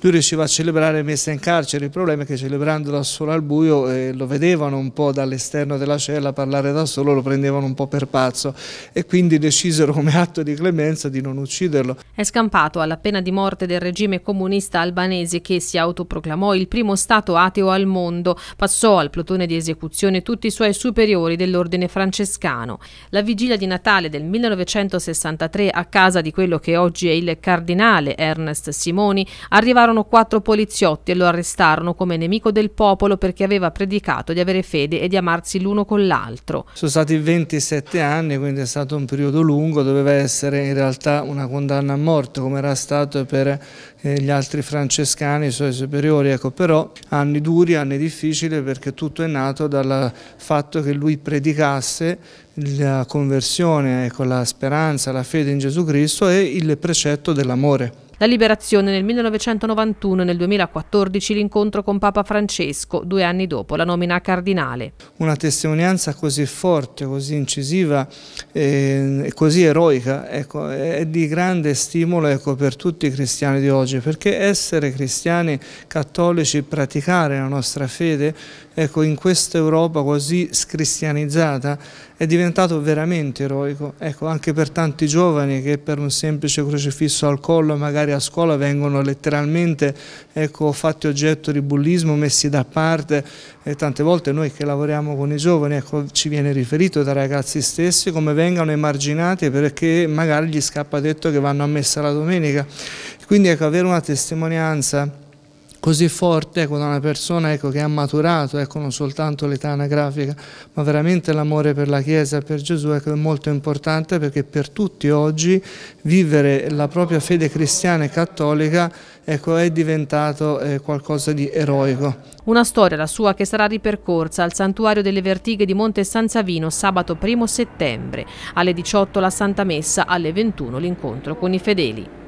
Lui riusciva a celebrare messa in carcere, il problema è che celebrando da solo al buio eh, lo vedevano un po' dall'esterno della cella parlare da solo, lo prendevano un po' per pazzo e quindi decisero come atto di clemenza di non ucciderlo. È scampato alla pena di morte del regime comunista albanese che si autoproclamò il primo stato ateo al mondo, passò al plotone di esecuzione tutti i suoi superiori dell'ordine francescano. La vigilia di Natale del 1963 a casa di quello che oggi è il cardinale Ernest Simoni arriva incontrarono quattro poliziotti e lo arrestarono come nemico del popolo perché aveva predicato di avere fede e di amarsi l'uno con l'altro. Sono stati 27 anni, quindi è stato un periodo lungo, doveva essere in realtà una condanna a morte come era stato per eh, gli altri francescani, i suoi superiori, ecco, però anni duri, anni difficili perché tutto è nato dal fatto che lui predicasse la conversione, ecco, la speranza, la fede in Gesù Cristo e il precetto dell'amore. La liberazione nel 1991 e nel 2014 l'incontro con Papa Francesco, due anni dopo la nomina a cardinale. Una testimonianza così forte, così incisiva eh, e eh, così eroica ecco, è di grande stimolo ecco, per tutti i cristiani di oggi perché essere cristiani cattolici, praticare la nostra fede ecco, in questa Europa così scristianizzata è diventato veramente eroico, ecco, anche per tanti giovani che per un semplice crocifisso al collo magari a scuola vengono letteralmente ecco, fatti oggetto di bullismo, messi da parte e tante volte noi che lavoriamo con i giovani ecco, ci viene riferito dai ragazzi stessi come vengano emarginati perché magari gli scappa detto che vanno a messa la domenica, quindi ecco, avere una testimonianza così forte ecco, da una persona ecco, che ha maturato ecco, non soltanto l'età anagrafica, ma veramente l'amore per la Chiesa e per Gesù ecco, è molto importante perché per tutti oggi vivere la propria fede cristiana e cattolica ecco, è diventato eh, qualcosa di eroico. Una storia, la sua, che sarà ripercorsa al Santuario delle Vertighe di Monte San Savino sabato 1 settembre, alle 18 la Santa Messa, alle 21 l'incontro con i fedeli.